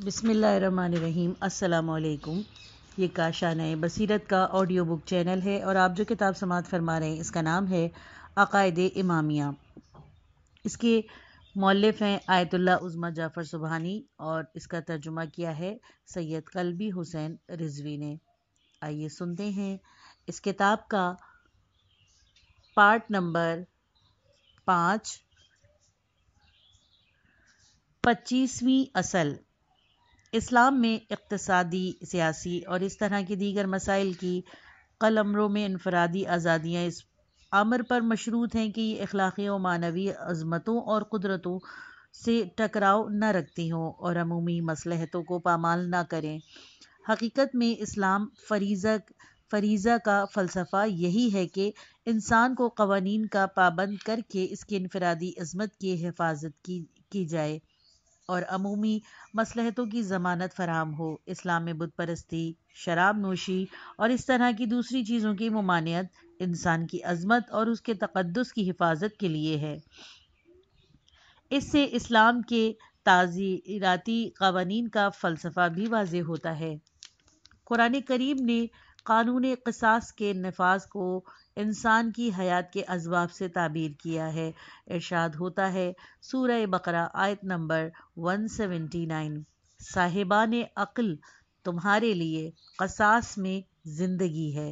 बिसमीम् अल्लाम ये नए बसीरत का ऑडियो बुक चैनल है और आप जो किताब समात फरमा रहे हैं इसका नाम है अकायद इमामिया इसके मौलफ हैं आयतुल्ला उज़मा जाफ़र सुबहानी और इसका तर्जुमा किया है सैयद कलबी हुसैन रिजवी ने आइए सुनते हैं इस किताब का पार्ट नंबर पाँच पच्चीसवीं असल इस्लाम में इकतसादी सियासी और इस तरह के दीगर मसाइल की कलमरों में इनफरादी आज़ादियाँ इस आमर पर मशरूत हैं कि ये अखलाक़ी व मानवी अजमतों और कुदरतों से टकराव न रखती हों और अमूमी मसलहतों को पामाल ना करें हकीकत में इस्लाम फरीज़ा फरीज़ा का फ़लसफ़ा यही है कि इंसान को कवानीन का पाबंद करके इसकी इनफरादी अजमत की हिफाजत की की जाए और अमूमी मसलहतों की ज़मानत फराहम हो इस्लाम में बुत परस्ती शराब नोशी और इस तरह की दूसरी चीज़ों की ममानियत इंसान की अजमत और उसके तकदस की हिफाजत के लिए है इससे इस्लाम के ताज़ीराती कवानीन का फ़लसफ़ा भी वाज होता है कुरान करीम ने कानून कसास के नफाज को इंसान की हयात के असबाब से ताबीर किया है इरशाद होता है सूरह बकरा आयत नंबर 179 साहिबान अक्ल तुम्हारे लिए कसास में ज़िंदगी है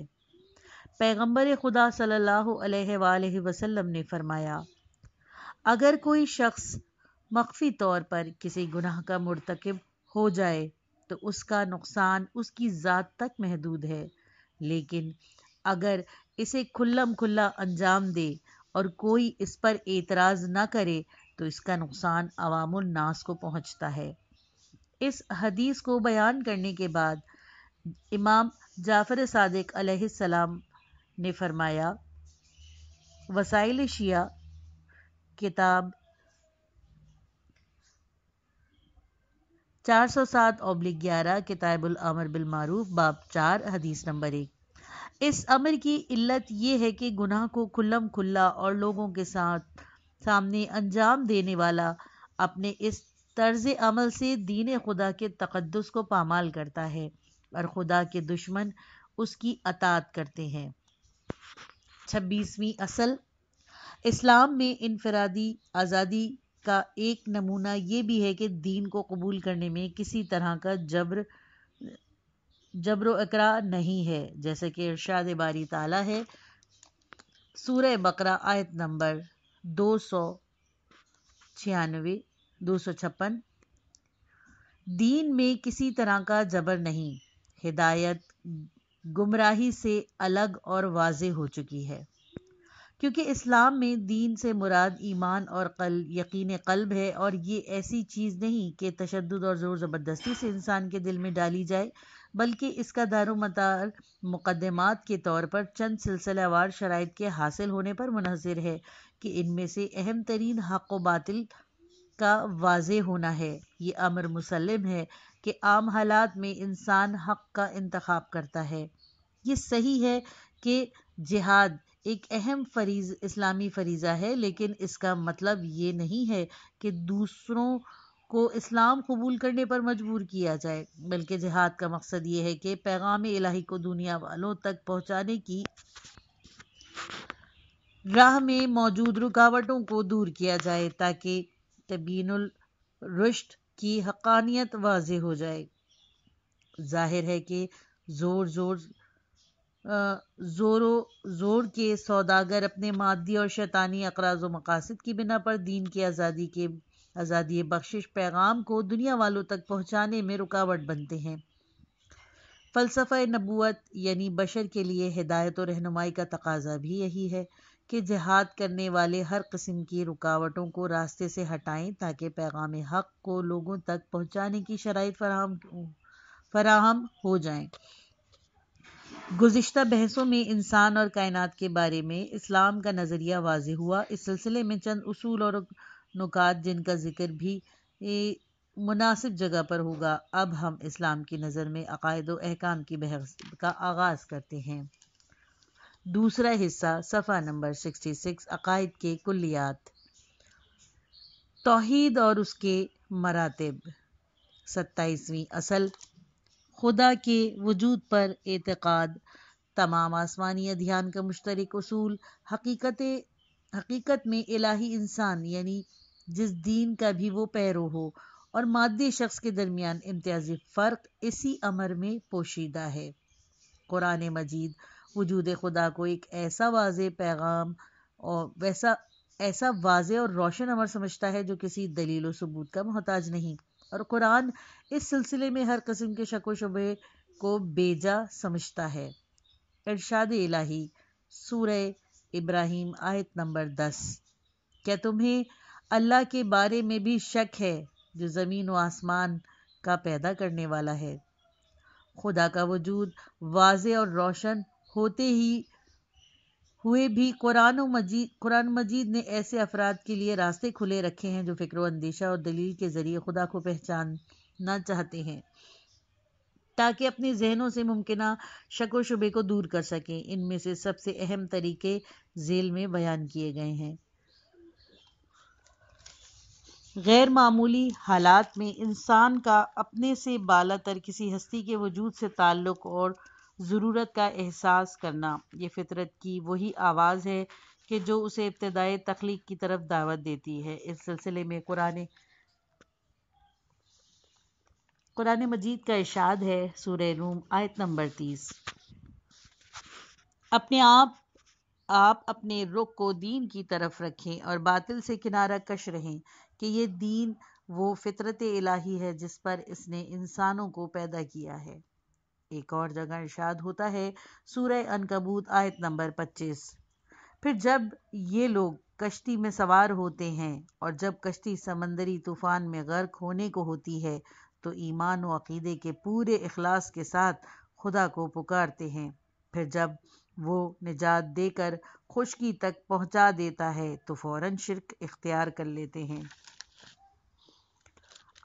पैगंबर खुदा सल्लल्लाहु अलैहि वसल्लम ने फरमाया अगर कोई शख्स मख्फी तौर पर किसी गुनाह का मरतकब हो जाए तो उसका नुकसान उसकी ज़ात तक महदूद है लेकिन अगर इसे खुल्लम खुल्ला अंजाम दे और कोई इस पर एतराज़ ना करे तो इसका नुकसान अवामुल नास को पहुंचता है इस हदीस को बयान करने के बाद इमाम जाफ़र सादिक सलाम ने फरमाया वसाइल शिया किताब 407 ओब्लिक ग्यारह किताबुल अमर बिल मारूफ बाब चार हदीस नंबर एक इस अमल की इल्लत ये है कि गुनाह को खुल्लम खुल्ला और लोगों के साथ सामने अंजाम देने वाला अपने इस तर्ज अमल से दीन खुदा के तकदस को पामाल करता है और खुदा के दुश्मन उसकी अतात करते हैं छब्बीसवीं असल इस्लाम में इनफरादी आज़ादी का एक नमूना ये भी है कि दीन को कबूल करने में किसी तरह का जबर जबरो अकरा नहीं है जैसे कि इर्शाद बारी ताला है सूर्य बकरा आयत नंबर दो सौ छियानवे दो सौ छप्पन दीन में किसी तरह का जबर नहीं हिदायत गुमराही से अलग और वाज हो चुकी है क्योंकि इस्लाम में दीन से मुराद ईमान और कल यकीन कल्ब है और ये ऐसी चीज़ नहीं कि तशद और ज़ोर ज़बरदस्ती से इंसान के दिल में डाली जाए बल्कि इसका दारोमदार मुकदमात के तौर पर चंद सिलसिलावार शराइ के हासिल होने पर मुनहसर है कि इनमें से अहम तरीन हक व बातिल का वाज होना है ये अमर मुसलम है कि आम हालात में इंसान हक का इंतखब करता है ये सही है कि जिहाद एक अहम फरीज इस्लामी फरीज़ा है लेकिन इसका मतलब ये नहीं है कि दूसरों को इस्लाम कबूल करने पर मजबूर किया जाए बल्कि जिहाद का मकसद ये है कि पैगाम इलाही को दुनिया वालों तक पहुँचाने की राह में मौजूद रुकावटों को दूर किया जाए ताकि तबीन रुश्त की हकानियत वाज हो जाए जाहिर है कि ज़ोर ज़ोर ज़ोरों ज़ोर के सौदागर अपने मादी और शैतानी अकराज व मकासद की बिना पर दीन की आज़ादी के आज़ादी बख्शिश पैगाम को दुनिया वालों तक पहुँचाने में रुकावट बनते हैं फ़लसफ़ा नबूत यानी बशर के लिए हिदायत और रहनुमाई का तकाजा भी यही है कि जिहाद करने वाले हर किस्म की रुकावटों को रास्ते से हटाएं ताकि पैगाम हक़ को लोगों तक पहुँचाने की शराइ फराहम फराहम हो जाएं गुज्त बहसों में इंसान और कायनात के बारे में इस्लाम का नज़रिया वाज हुआ इस सिलसिले में चंद असूल और नुकात जिनका ज़िक्र भी मुनासिब जगह पर होगा अब हम इस्लाम की नज़र में अकायद अहकाम की बहस का आगाज़ करते हैं दूसरा हिस्सा सफ़ा नंबर सिक्सटी सिक्स अकायद के कुलियात तोहद और उसके मरातब सत्ताईसवीं असल खुदा के वजूद पर एतक़ाद तमाम आसमानी अध्ययन का मुश्तरक असूल हकीकत हकीकत में इलाही इंसान यानी जिस दीन का भी वो पैरो हो और मादी शख्स के दरमियान इम्तियाजी फ़र्क इसी अमर में पोशीदा है कुरान मजीद वजूद खुदा को एक ऐसा वाज पैगाम और वैसा ऐसा वाज और रोशन अमर समझता है जो किसी दलील व सबूत का मोहताज नहीं और कुरान इस सिलसिले में हर कस्म के शको शबे को बेजा समझता है इरशाद इलाही सूर इब्राहिम आयत नंबर दस क्या तुम्हें अल्लाह के बारे में भी शक है जो ज़मीन व आसमान का पैदा करने वाला है खुदा का वजूद वाज और रोशन होते ही हुए भी कुरान मजीद कुरान मजीद ने ऐसे अफराद के लिए रास्ते खुले रखे हैं जो फ़िक्र अंदेशा और दलील के ज़रिए खुदा को पहचानना चाहते हैं ताकि अपने जहनों से मुमकिन शक व शुबे को दूर कर सकें इनमें से सबसे अहम तरीके जेल में बयान किए गए हैं गैर मामूली हालात में इंसान का अपने से बाला तर किसी हस्ती के वजूद से ताल्लुक़ और ज़रूरत का एहसास करना ये फितरत की वही आवाज़ है कि जो उसे इब्तदाई तख्लीक की तरफ दावत देती है इस सिलसिले में कुरान कुरान मजीद का इशाद है सूर्य रूम आयत नंबर तीस अपने आप आप अपने रुख को दीन की तरफ रखें और बातिल से किनारा कश रहें कि ये दीन वो फितरत इलाही है जिस पर इसने इंसानों को पैदा किया है एक और जगह इर्शाद होता है सूर अनकबूत आयत नंबर 25 फिर जब ये लोग कश्ती में सवार होते हैं और जब कश्ती समंदरी तूफ़ान में गर्क होने को होती है तो ईमान व अकीदे के पूरे अखलास के साथ खुदा को पुकारते हैं फिर जब वो निजात देकर खुशकी तक पहुंचा देता है तो फौरन शिरक इख्तियार कर लेते हैं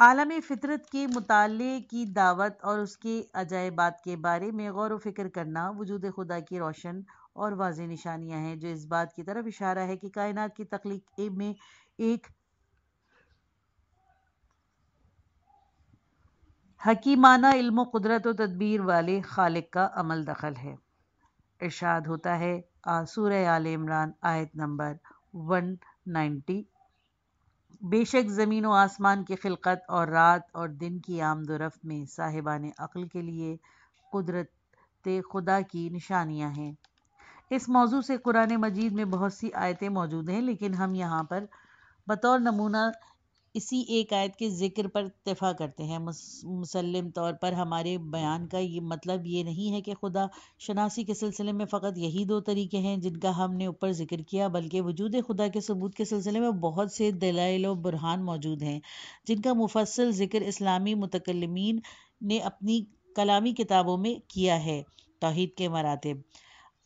आलम फितरत के मुताले की दावत और उसके अजायबात के बारे में गौर व फिक्र करना वजूद खुदा की रोशन और वाज निशानियाँ हैं जो इस बात की तरफ इशारा है कि कायनात की तख्लीक में एक हकीमाना इल्म कुदरत व तदबीर वाले खालिक का अमल दखल है इर्शाद होता है सूर्य आल इमरान आयत नंबर 190 बेशक ज़मीन व आसमान की खिलकत और रात और दिन की आमदरफ़ में साहिबान अक्ल के लिए कुदरत खुदा की निशानियाँ हैं इस मौजू से कुरान मजीद में बहुत सी आयतें मौजूद हैं लेकिन हम यहाँ पर बतौर नमूना इसी एक आयत के ज़िक्र पर इतफ़ा करते हैं मुसलम तौर पर हमारे बयान का ये मतलब ये नहीं है कि खुदा शनासी के सिलसिले में फ़कत यही दो तरीके हैं जिनका हमने ऊपर जिक्र किया बल्कि वजूद खुदा के सबूत के सिलसिले में बहुत से दलाइल व बुरहान मौजूद हैं जिनका मुफसल ज़िक्र इस्लामी मतकलमीन ने अपनी कलामी किताबों में किया है तोहद के मरातब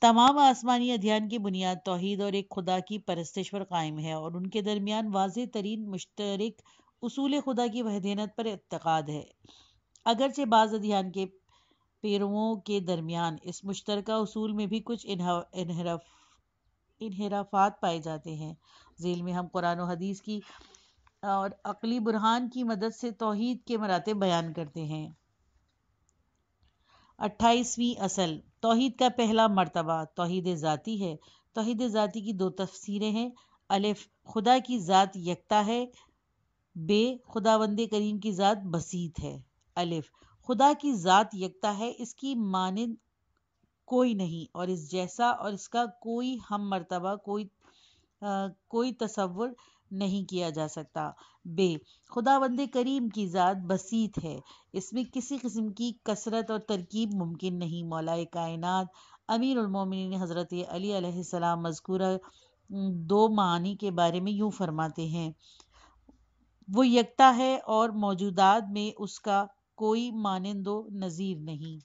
तमाम आसमानी अध्ययन की बुनियाद तोहद और एक खुदा की परस्तश पर कायम है और उनके दरमियान वाज तरीन मुश्तरक असूल खुदा की वहदेनत पर इतकाद है अगरचे बाज़ अध्ययन के पैरों के दरमियान इस मुश्तर असूल में भी कुछ इनहराफात पाए जाते हैं जेल में हम कुरान हदीस की और अकली बुरहान की मदद से तोहद के मराते बयान करते हैं अट्ठाईसवीं असल तोहद का पहला मरतबा तोहद ज़ाती है तोहद ज़ाती की दो तफसीरें हैं अलिफ खुदा की ज़ात यकता है बे खुदावंद करीम की ज़ात बसीत है अलिफ खुदा की ज़ात यकता है इसकी मानद कोई नहीं और इस जैसा और इसका कोई हम मरतबा कोई आ, कोई तस्वुर नहीं किया जा सकता बे खुदाबंद करीम की ज़ात बसीत है इसमें किसी किस्म की कसरत और तरकीब मुमकिन नहीं मौलाए अमीर उमोमिन हज़रत अली सलाम मजकूरा दो मानी के बारे में यूँ फरमाते हैं वो यकता है और मौजूदात में उसका कोई मानंदो नज़ीर नहीं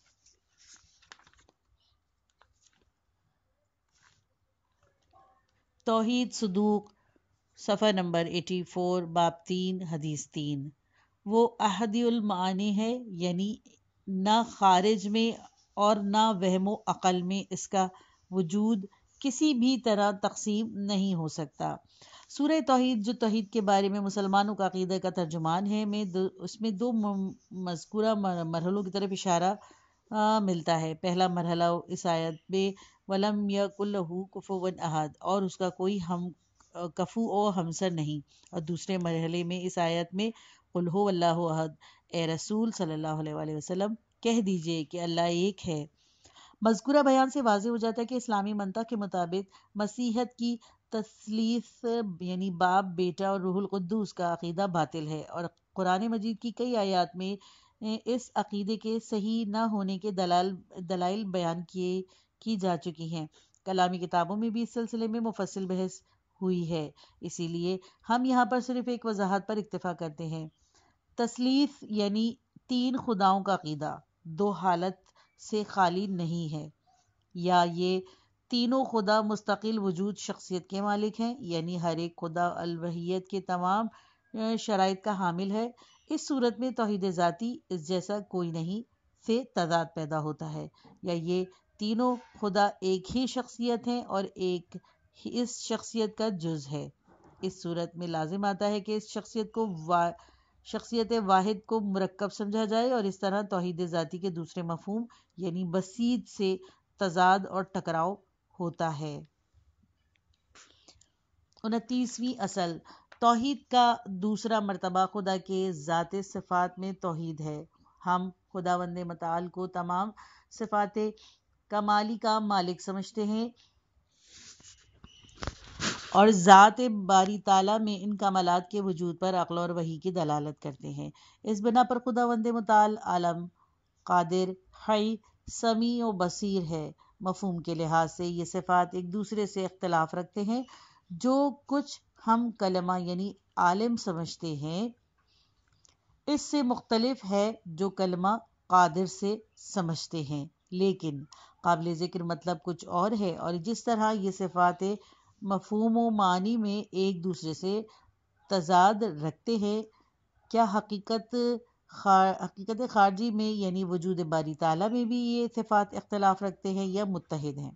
तोहद सदूक सफ़र नंबर फोर बाप तीन हदीस तीन वो अहदमानी है यानी ना खारिज में और ना वहमो अक़ल में इसका वजूद किसी भी तरह तकसीम नहीं हो सकता सूर तोहद जो तोहद के बारे में मुसलमानों का अकीदे का तर्जुमान है में दो, उसमें दो मजकूरा मरहलों की तरफ इशारा आ, मिलता है पहला मरहला इस आयत में वलम कुल्लू कुफवन अहद और उसका कोई हम कफ़ू और हमसर नहीं और दूसरे मरहले में इस आयत में उल्हो अल्लाह ए रसूल सल्लल्लाहु अलैहि कह दीजिए कि अल्लाह एक है मजकूरा बयान से वाज हो जाता है कि इस्लामी मनता के मुताबिक मसीहत की तसलीस यानी बाप बेटा और रूहुल कुद्दूस का अकीदा बातिल है और कुरान मजीद की कई आयात में इस अकीदे के सही न होने के दलाल दलाइल बयान किए की जा चुकी हैं कलामी किताबों में भी इस सिलसिले में मुफसल बहस हुई है इसीलिए हम यहाँ पर सिर्फ एक वजाहत पर इतफ़ा करते हैं तसलीस यानी तीन खुदाओं का क़ीदा दो हालत से खाली नहीं है या ये तीनों खुदा मुस्तकिल वजूद शख्सियत के मालिक हैं यानी हर एक खुदा अलवहीत के तमाम शराइ का हामिल है इस सूरत में तोहद ज़ाती इस जैसा कोई नहीं से तादाद पैदा होता है या ये तीनों खुदा एक ही शख्सियत हैं और एक इस शख्सियत का जुज़ है इस सूरत में लाजिम आता है कि इस शख्सियत को वा शख्सियत वाहिद को मरकब समझा जाए और इस तरह तोहद ज़ाती के दूसरे मफहम यानी बसीत से तजाद और टकराव होता है उनतीसवीं असल तोहद का दूसरा मरतबा खुदा के ज़ात सिफ़ात में तोहद है हम खुदा वंद मताल को तमाम सिफ़ात कमाली का मालिक समझते हैं और ज़ात बारी ताला में इन कमालत के वजूद पर अकल और वही की दलालत करते हैं इस बिना पर खुदा वंद मताल आलम कादिर हई समी और बसीर है मफहम के लिहाज से ये सिफ़ात एक दूसरे से इख्तलाफ रखते हैं जो कुछ हम कलमा यानी आलम समझते हैं इससे मुख्तलफ है जो कलमा कादिर से समझते हैं लेकिन काबिल ज़िक्र मतलब कुछ और है और जिस तरह ये सिफ़ात मफहूम मानी में एक दूसरे से तजाद रखते हैं क्या हकीकत खा हकीकत खारजी में यानी वजूद बारी ताला में भी ये सिफ़ात इख्तलाफ रखते हैं या मुतहद हैं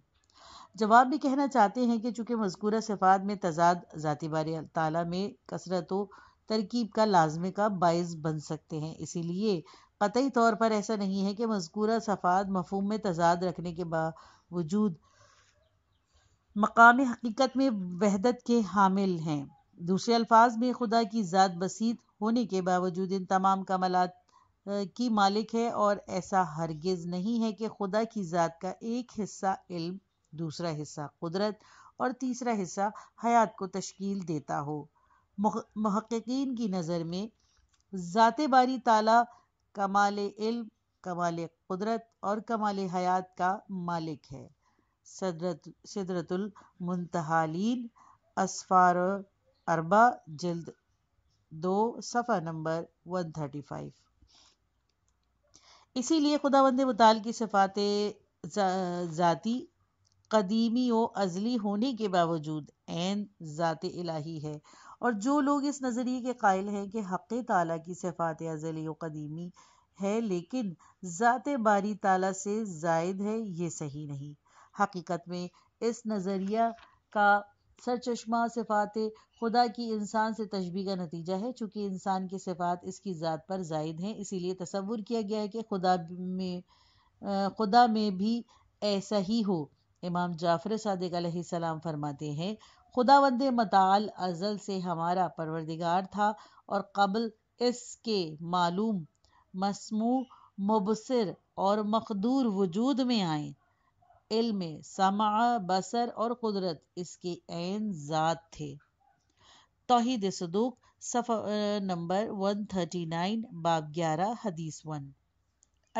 जवाब भी कहना चाहते हैं कि चूँकि मजकूर सिफ़ात में तजाद ज़ाती बारी ताला में कसरत व तरकीब का लाजमे का बायस बन सकते हैं इसीलिए कतई तौर पर ऐसा नहीं है कि मजकूर सफ़ात मफहम में तजाद रखने के बावजूद मकाम हकीकत में वहदत के हामिल हैं दूसरे अल्फाज में खुदा की ज़ात बसीत होने के बावजूद इन तमाम कमलात की मालिक है और ऐसा हरगिज़ नहीं है कि खुदा की ज़ात का एक हिस्सा इल्म दूसरा हिस्सा कुदरत और तीसरा हिस्सा हयात को तश्कील देता हो महक्कीन की नज़र में ज़ात बारी ताला कमाल इल्म कमाल कुदरत और कमाल हयात का मालिक है सदरतुल मुंतहालीन असफ़ार अरबा जल्द दो सफ़ा नंबर वन थर्टी 135 इसीलिए बंद मताल की सफ़ात ज़ाती कदीमी व अजली होने के बावजूद एन ज़ात इलाही है और जो लोग इस नज़रिए के कायल हैं कि हक़ ताला की सफ़ात अजली व कदीमी है लेकिन ज़ात बारी ताला से जायद है ये सही नहीं हकीकत में इस नज़रिया का सरचश्मा सिफात खुदा की इंसान से तशबी का नतीजा है चूँकि इंसान की सिफात इसकी ज़ात पर जायद हैं इसीलिए तस्वुर किया गया है कि खुदा में खुदा में भी ऐसा ही हो इमाम जाफ़र सदक सलाम फरमाते हैं खुदा वंद मताल अज़ल से हमारा परवरदिगार था और कबल इसके मालूम मसमू मुबसर और मखदूर वजूद में आए इल्म समा बसर और कुदरत इसके ऐन ज़ात थे तोहद सदूक सफ़ नंबर 139 बाब 11 हदीस वन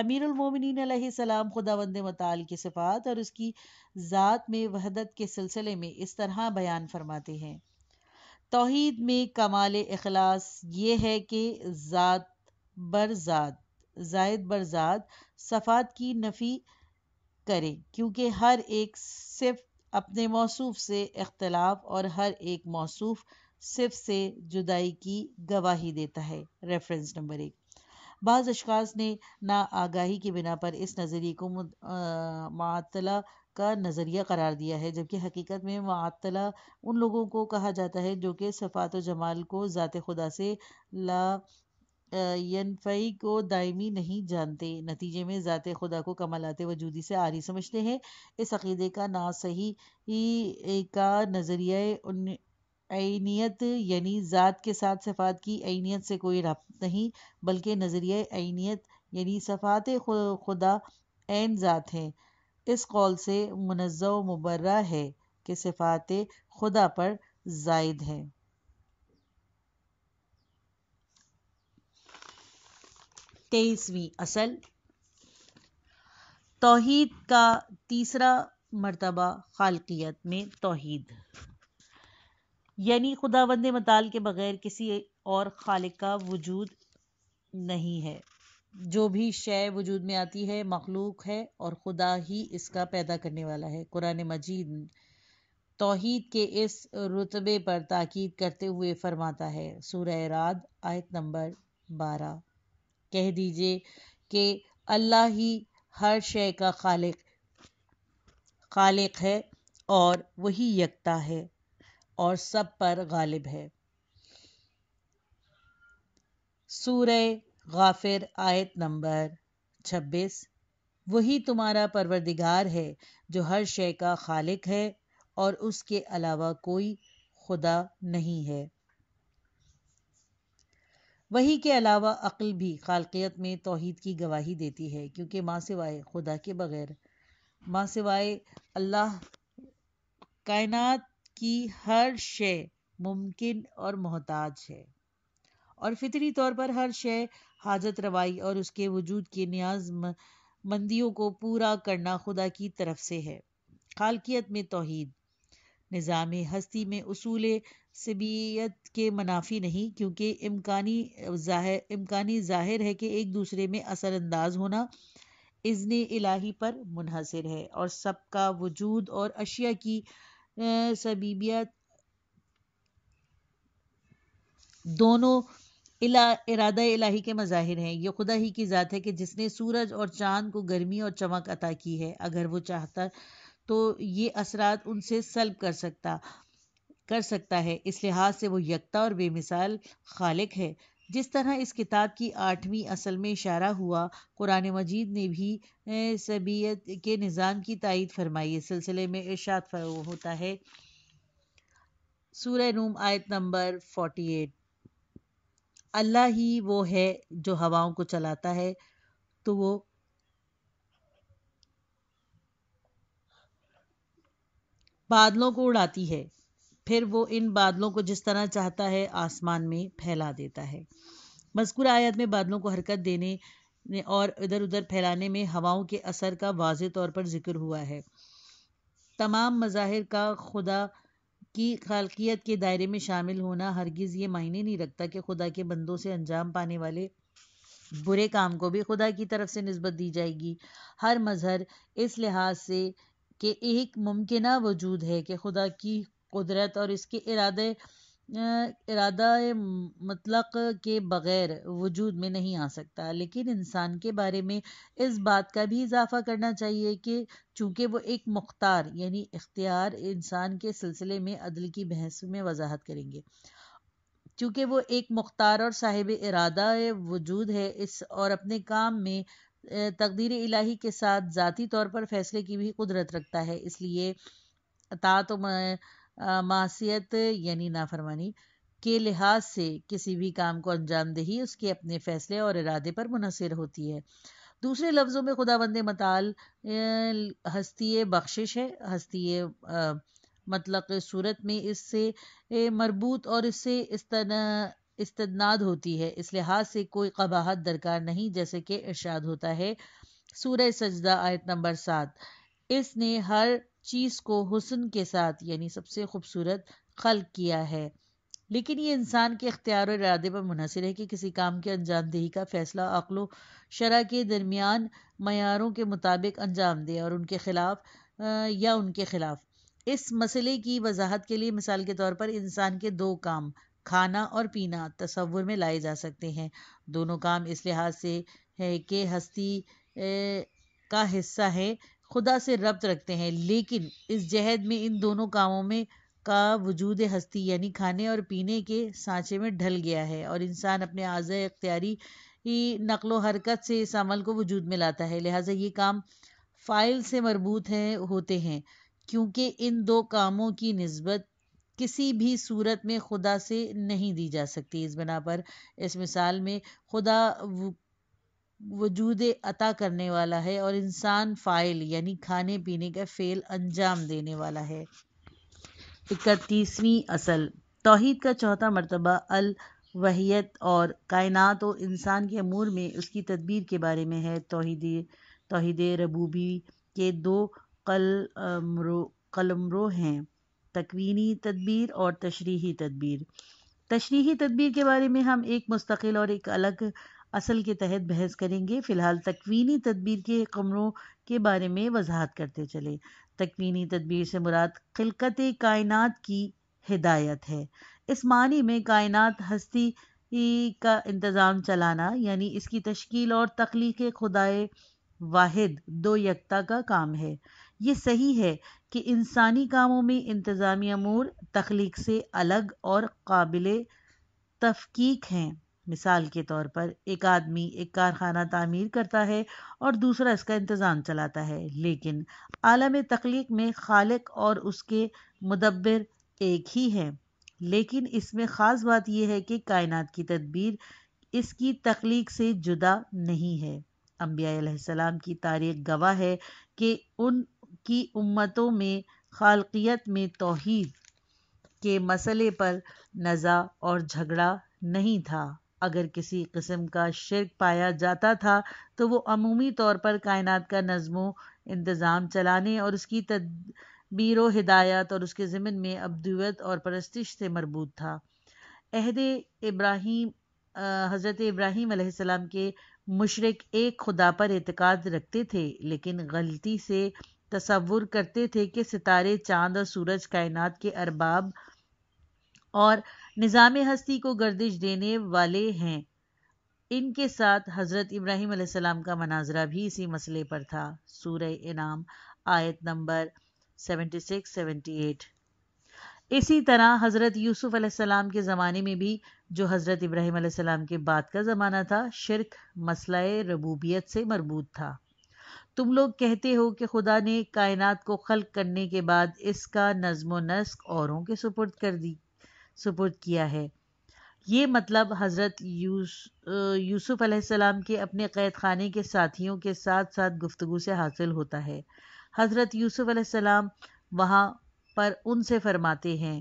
अमीरमिन सलाम खुदा वंद मताल की सिफात और उसकी ज़ात में वहदत के सिलसिले में इस तरह बयान फरमाते हैं तोहद में कमाल अखलास ये है कि ज़ात बरज़ात जायद बरज़ात सफ़ात की नफ़ी करें क्योंकि हर एक सिर्फ अपने मौसूफ से इख्तलाफ और हर एक मौसूफ सिर्फ से जुदाई की गवाही देता है रेफरेंस नंबर एक बाज़ अशास ने ना आगाही के बिना पर इस नज़रिए को मतला का नज़रिया करार दिया है जबकि हकीकत में मतला उन लोगों को कहा जाता है जो कि सफ़ात जमाल को ज़ात खुदा से ला यनफई को दायमी नहीं जानते नतीजे में ज़ात खुदा को कमालत वजूदी से आरी समझते हैं इस अकीदे का ना सही का नज़रिया आइनियत यानी ज़ात के साथ सफ़ात की आइनियत से कोई रब नहीं बल्कि नज़रिया आइनियत यानी सफ़ात खुदा एन ज़ात हैं इस कौल से मुनज़ मुबर्रा है कि सफ़ात खुदा पर जायद हैं तेईसवीं असल तोहीद का तीसरा मरतबा खालकियत में तोहीद यानी खुदा बंद मताल के बगैर किसी और खालिक का वजूद नहीं है जो भी शय वजूद में आती है मखलूक है और खुदा ही इसका पैदा करने वाला है कुरान मजीद तोहीद के इस रुतबे पर ताकीद करते हुए फरमाता है सूर्य राद आयत नंबर बारह कह दीजिए कि अल्लाह ही हर शय का खालिक खालिक है और वही यकता है और सब पर गालिब है सूर गाफिर आयत नंबर 26 वही तुम्हारा परवरदिगार है जो हर शय का खालिक है और उसके अलावा कोई खुदा नहीं है वही के अलावा अक्ल भी खालकियत में तोहद की गवाही देती है क्योंकि माँ सिवाय खुदा के बगैर माँ सिवाय अल्लाह कायनात की हर शे मुमकिन और मोहताज है और फितरी तौर पर हर शय हाजत रवाई और उसके वजूद की न्याज मंदियों को पूरा करना खुदा की तरफ से है खालकियत में तोहद निज़ाम हस्ती में उसूल सबीयत के मनाफी नहीं क्योंकि इम्कानी इम्कानी ज़ाहिर है कि एक दूसरे में असरअंदाज होना इज़न इलाही पर मुनहसर है और सबका वजूद और अशिया की सबीबियत दोनों इला इरादा इलाही के मज़ाहिर हैं यह खुदा ही की ज़ात है कि जिसने सूरज और चाँद को गर्मी और चमक अता की है अगर वो चाहता तो ये असरात उनसे सल्ब कर सकता कर सकता है इस लिहाज से वो यकता और बेमिसाल खालिक है जिस तरह इस किताब की आठवीं असल में इशारा हुआ कुरान मजीद ने भी सबीयत के निज़ाम की तायद फरमाई इस सिलसिले में इर्शाद होता है सूर्य नूम आयत नंबर फोर्टी एट अल्लाह ही वो है जो हवाओं को चलाता है तो वो बादलों को उड़ाती है फिर वो इन बादलों को जिस तरह चाहता है आसमान में फैला देता है मजकूर आयत में बादलों को हरकत देने और इधर उधर फैलाने में हवाओं के असर का वाज तौर पर जिक्र हुआ है तमाम मज़ाहिर का खुदा की खालकियत के दायरे में शामिल होना हरगिज़ ये मायने नहीं रखता कि खुदा के बंदों से अंजाम पाने वाले बुरे काम को भी खुदा की तरफ से नस्बत दी जाएगी हर मज़हर इस लिहाज से कि एक मुमकिन वजूद है कि खुदा की कुदरत और इसके इरादे इरादा मतलब के बगैर वजूद में नहीं आ सकता लेकिन इंसान के बारे में इस बात का भी इजाफा करना चाहिए कि चूंकि वो एक मुख्तार यानी इख्तियार इंसान के सिलसिले में अदल की बहस में वजाहत करेंगे चूंकि वो एक मुख्तार और साहिब इरादा वजूद है इस और अपने काम में तकदीर इलाही के साथ ज़ाती तौर पर फैसले की भी कुदरत रखता है इसलिए तो मासीत यानी नाफरमानी के लिहाज से किसी भी काम को अंजाम दही उसके अपने फैसले और इरादे पर मुनसर होती है दूसरे लफ्ज़ों में खुदा बंद मताल हस्ती बख्शिश है हस्ती मतलब सूरत में इससे मरबूत और इससे इस्तनाद होती है इस लिहाज से कोई कबाहत दरकार नहीं जैसे कि इर्शाद होता है सूर सजदा आयत नंबर सात इसने हर चीज़ को हुसन के साथ यानी सबसे खूबसूरत खल किया है लेकिन ये इंसान के अख्तियार और इरादे पर मुनसर है कि किसी काम के अनजामदेही का फैसला अकलो शरा के दरमियान मैारों के मुताबिक अंजाम दे और उनके खिलाफ या उनके खिलाफ इस मसले की वजाहत के लिए मिसाल के तौर पर इंसान के दो काम खाना और पीना तस्वुर में लाए जा सकते हैं दोनों काम इस लिहाज से है कि हस्ती ए, का हिस्सा है खुदा से रब्त रखते हैं लेकिन इस जहद में इन दोनों कामों में का वजूद हस्ती यानी खाने और पीने के सांचे में ढल गया है और इंसान अपने आज़ अख्तियारी नकलो हरकत से इस अमल को वजूद में लाता है लिहाजा ये काम फ़ाइल से मरबूत हैं होते हैं क्योंकि इन दो कामों की नस्बत किसी भी सूरत में खुदा से नहीं दी जा सकती इस बना पर इस मिसाल में खुदा वजूद अता करने वाला है और इंसान फ़ाइल यानी खाने पीने का फ़ेल अंजाम देने वाला है इकतीसवीं असल तोहद का चौथा मरतबा अल वहीत और कायनात और इंसान के अमूर में उसकी तदबीर के बारे में है तोहद तोहद रबूबी के दो कलमरो कलमरो हैं तकवीनी तदबीर और तशरीही तदबीर तशरीही तदबीर के बारे में हम एक मुस्तकिल और एक अलग असल के तहत बहस करेंगे फ़िलहाल तकवीनी तदबीर के कमरों के बारे में वजाहत करते चले तकवीनी तदबीर से मुराद खिलकत कायनात की हिदायत है इस मानी में कायनात हस्ती का इंतज़ाम चलाना यानी इसकी तश्कील और तख्लीक खुदाए वाहिद दो यकता का काम है ये सही है कि इंसानी कामों में इंतज़ामी अमूर तख्लीक से अलग और काबिल तफकीक हैं मिसाल के तौर पर एक आदमी एक कारखाना तामीर करता है और दूसरा इसका इंतज़ाम चलाता है लेकिन आलम तख्लीक में खालक और उसके मुदब्बर एक ही है लेकिन इसमें ख़ास बात यह है कि कायनात की तदबीर इसकी तख्लीक से जुदा नहीं है अम्बियाम की तारीख गवाह है कि उनकी उम्मतों में खालकियत में तोहद के मसले पर नज़ा और झगड़ा नहीं था अगर किसी किस्म का शिरक पाया जाता था तो वो अमूमी तौर पर कायनात का नज़मो इंतज़ाम चलाने और उसकी तदबीर हिदायत और उसके ज़िमन में अब्दुवत और परस्तिश से मरबूत था अहद इब्राहिम हज़रत इब्राहिम आसमाम के मशरक एक खुदा पर एतक़ाद रखते थे लेकिन गलती से तस्वुर करते थे कि सितारे चांद और सूरज कायनात के अरबाब और निज़ाम हस्ती को गर्दिश देने वाले हैं इनके साथ हज़रत इब्राहिम सलाम का मनाजरा भी इसी मसले पर था सूरह इनाम आयत नंबर 76 78 इसी तरह हज़रत यूसुफ अलैहिस्सलाम के ज़माने में भी जो हज़रत इब्राहिम अलैहिस्सलाम के बाद का ज़माना था शिरक मसला रबूबियत से मरबूत था तुम लोग कहते हो कि खुदा ने कायनात को खल्क करने के बाद इसका नज्म नस्क औरों के सुपुर्द कर दी सुपुर्द किया है ये मतलब हज़रत यूसुफ़ अलैहिस्सलाम के अपने क़ैद खाने के साथियों के साथ साथ गुफ्तु से हासिल होता है हज़रत यूसुफ़ अलैहिस्सलाम वहाँ पर उनसे फरमाते हैं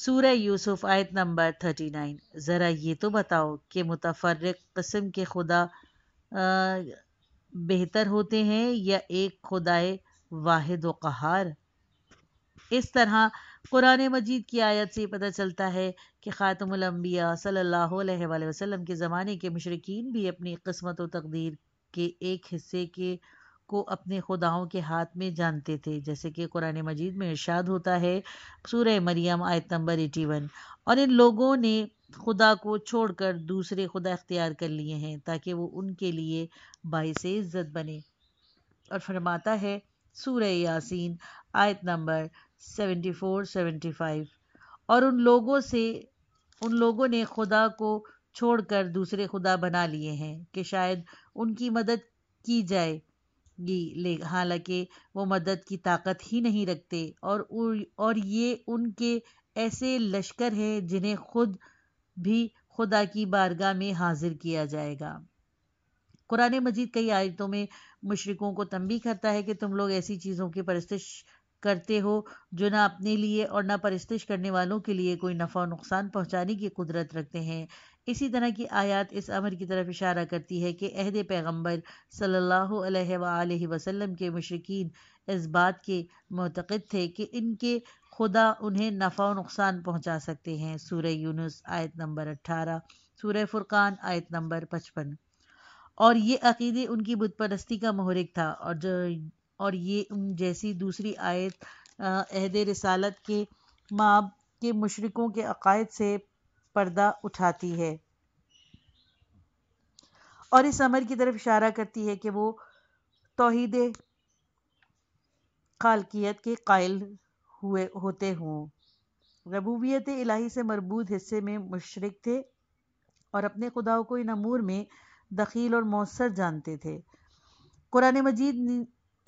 सूर्य यूसुफ आयत नंबर थर्टी नाइन ज़रा ये तो बताओ कि मुतफरक कस्म के खुदा बेहतर होते हैं या एक खुदाए वाहिद व कहार इस तरह कुरान मजीद की आयत से पता चलता है कि ख़ातमबिया सल्ला अलैहि के ज़माने के मशरकिन भी अपनी किस्मत व तकदीर के एक हिस्से के को अपने खुदाओं के हाथ में जानते थे जैसे कि कुरान मजीद में इर्शाद होता है सूर मरियम आयत नंबर एटी वन और इन लोगों ने खुदा को छोड़कर दूसरे खुदा अख्तियार कर लिए हैं ताकि वो उनके लिए बायस इज़्ज़त बने और फरमाता है सूर यासीन आयत नंबर सेवेंटी और उन लोगों से उन लोगों ने खुदा को छोड़कर दूसरे खुदा बना लिए हैं कि शायद उनकी मदद की जाए ले हालांकि वो मदद की ताकत ही नहीं रखते और और ये उनके ऐसे लश्कर हैं जिन्हें खुद भी खुदा की बारगाह में हाजिर किया जाएगा कुरान मजीद कई आयतों में मुशरकों को तंबी करता है कि तुम लोग ऐसी चीज़ों की परस्तिश करते हो जो ना अपने लिए और ना परस्तिश करने वालों के लिए कोई नफ़ा नुकसान पहुँचाने की कुदरत रखते हैं इसी तरह की आयत इस अमर की तरफ इशारा करती है कि अहद पैगम्बर अलैहि वसल्लम के मशरकिन इस बात के मतकद थे कि इनके खुदा उन्हें नफ़ा नुकसान पहुँचा सकते हैं सूर्य यूनुस आयत नंबर अट्ठारह सूर्य फुरकान आयत नंबर पचपन और ये अकीदे उनकी बुत परस्ती का महरिक था और जो और ये जैसी दूसरी आयत अहद रसालत के माँ के मशरक़ों के अकायद से पर्दा उठाती है और इस अमर की तरफ इशारा करती है कि वो तोहद खालकियत के कायल हुए होते हों रबूबियत इलाही से मरबूत हिस्से में मशरक थे और अपने खुदाओं को इन अमूर में दखील और मौसर जानते थे कुरान मजीद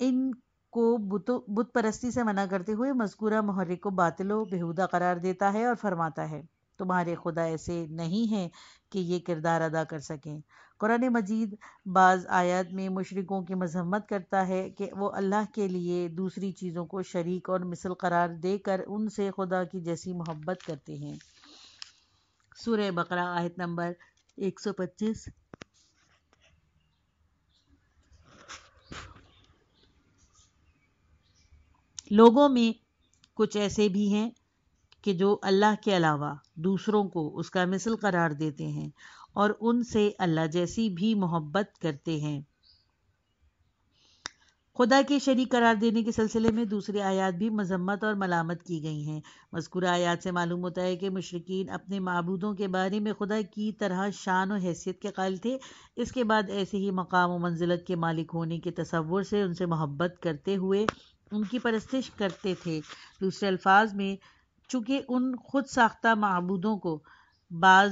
इनको बुत परस्ती से मना करते हुए मजकूरा महर्रिक को बातिलो बेहुदा करार देता है और फरमाता है तुम्हारे खुदा ऐसे नहीं हैं कि ये किरदार अदा कर सकें कुरान मजीद बाज़ आयत में मशरक़ों की मजम्मत करता है कि वो अल्लाह के लिए दूसरी चीज़ों को शरीक और मिसल करार देकर उनसे खुदा की जैसी मोहब्बत करते हैं सूर्य बकरा आयत नंबर 125 लोगों में कुछ ऐसे भी हैं कि जो अल्लाह के अलावा दूसरों को उसका मिसल करार देते हैं और उनसे अल्लाह जैसी भी मोहब्बत करते हैं खुदा के शरीक करार देने के सिलसिले में दूसरी आयात भी मजम्मत और मलामत की गई हैं मस्कुरा आयात से मालूम होता है कि मुशरकिन अपने मबूदों के बारे में खुदा की तरह शान और हैसियत के कायल थे इसके बाद ऐसे ही मकाम व मंजिलत के मालिक होने के तस्वुर से उनसे मोहब्बत करते हुए उनकी परस्तिश करते थे दूसरे अल्फाज में चूँकि उन खुद साख्ता महबूदों को बाज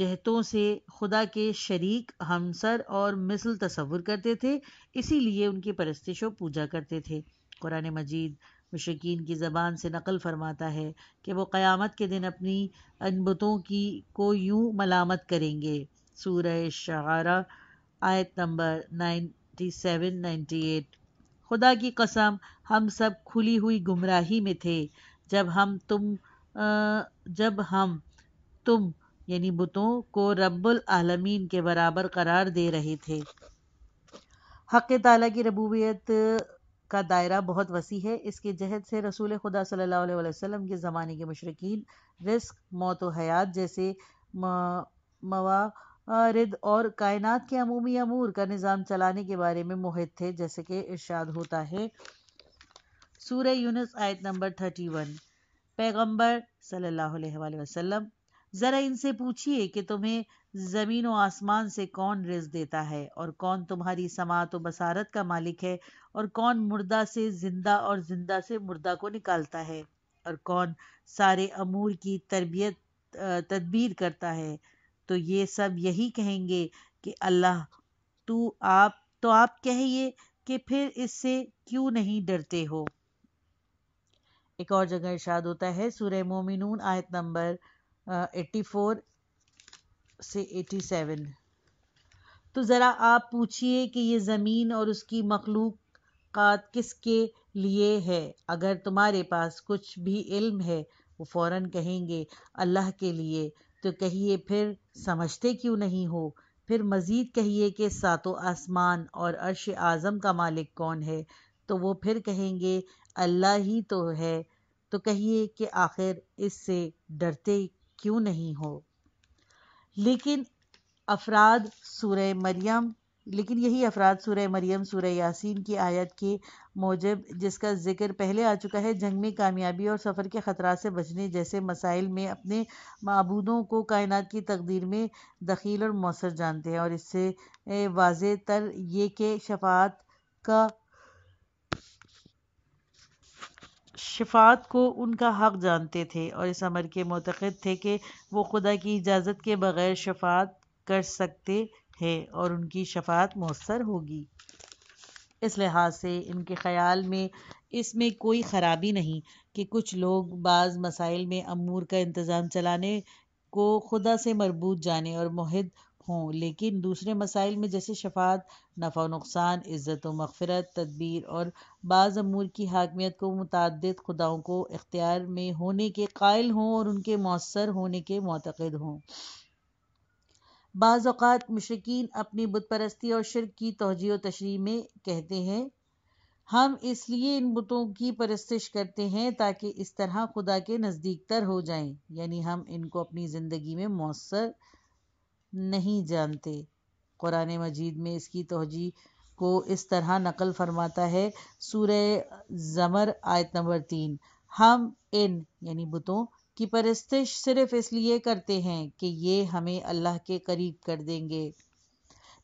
जहतों से खुदा के शरीक हमसर और मिसल तस्वुर करते थे इसीलिए उनकी परस्तिश और पूजा करते थे कुरान मजीद मशकिन की ज़बान से नकल फरमाता है कि वो क़यामत के दिन अपनी अनबतों की को यूँ मलामत करेंगे सूर शहारा आयत number ninety seven ninety eight खुदा की कसम हम सब खुली हुई गुमराही में थे जब हम तुम जब हम तुम यानी बुतों को रब्बुल आलमीन के बराबर करार दे रहे थे हक़ ताला की रबूबियत का दायरा बहुत वसी है इसके जहद से रसूल खुदा सल्लल्लाहु अलैहि वसल्लम के ज़माने के मशरकिन रिस्क मौत व हयात जैसे मवा रिद और कायनात के अमूमी अमूर का निज़ाम चलाने के बारे में मुहित थे जैसे कि इर्शाद होता है सूर्य यूनस आयत नंबर थर्टी वन पैगम्बर सल्लल्लाहु अलैहि ज़रा इनसे पूछिए कि तुम्हें ज़मीन व आसमान से कौन रिज देता है और कौन तुम्हारी समात व बसारत का मालिक है और कौन मुर्दा से जिंदा और जिंदा से मुर्दा को निकालता है और कौन सारे अमूर की तरबियत तदबीर करता है तो ये सब यही कहेंगे कि अल्लाह तू आप तो आप कहिए कि फिर इससे क्यों नहीं डरते हो एक और जगह इर्शाद होता है सूर्य मोमिनून आयत नंबर एट्टी फोर से एटी सेवन तो ज़रा आप पूछिए कि ये ज़मीन और उसकी मखलूक किसके लिए है अगर तुम्हारे पास कुछ भी इल्म है वो फ़ौरन कहेंगे अल्लाह के लिए तो कहिए फिर समझते क्यों नहीं हो फिर मज़ीद कहिए कि सातों आसमान और अर्श आज़म का मालिक कौन है तो वो फिर कहेंगे अल्लाह ही तो है तो कहिए कि आखिर इससे डरते क्यों नहीं हो लेकिन अफराद सूर मरियम लेकिन यही अफराद सूर्य मरियम सूर्य यासीन की आयत के मौजब जिसका जिक्र पहले आ चुका है जंग में कामयाबी और सफ़र के ख़तरा से बचने जैसे मसाइल में अपने मबूदों को कायनात की तकदीर में दखील और मौसर जानते हैं और इससे वाज तर ये कि शफात का शफात को उनका हक जानते थे और इस अमर के मतखद थे कि वो खुदा की इजाज़त के बग़ैर शफात कर सकते है और उनकी शफात मौसर होगी इस लिहाज से इनके ख़्याल में इसमें कोई ख़राबी नहीं कि कुछ लोग बाज़ मसाइल में अमूर का इंतज़ाम चलाने को खुदा से मरबूत जाने और महद हों लेकिन दूसरे मसाइल में जैसे शफात नफ़ा नुकसान इज़्ज़त व मगफरत तदबीर और बाज़ अमूर की हाकमियत को मुतद खुदाओं को इख्तियार में होने के कायल हों और उनके मौसर होने के मतद हों बाज़ात मशरकिन अपनी बुतपरस्ती और शिरक की तोजी व तशरी में कहते हैं हम इसलिए इन बुतों की परस्तिश करते हैं ताकि इस तरह खुदा के नज़दीक तर हो जाए यानी हम इनको अपनी ज़िंदगी में मौसर नहीं जानते कुरान मजीद में इसकी तोजी को इस तरह नकल फरमाता है सूर ज़मर आयत नंबर तीन हम इन यानि बुतों की परस्तिश सिर्फ इसलिए करते हैं कि ये हमें अल्लाह के करीब कर देंगे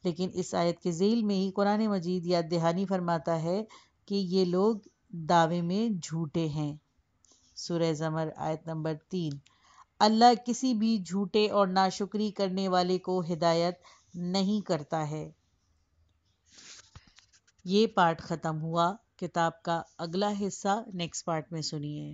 लेकिन इस आयत के झील में ही कुरान मजीद याद दहानी फरमाता है कि ये लोग दावे में झूठे हैं सूर्य ज़मर आयत नंबर तीन अल्लाह किसी भी झूठे और नाशुक्री करने वाले को हिदायत नहीं करता है ये पार्ट ख़त्म हुआ किताब का अगला हिस्सा नेक्स्ट पार्ट में सुनिए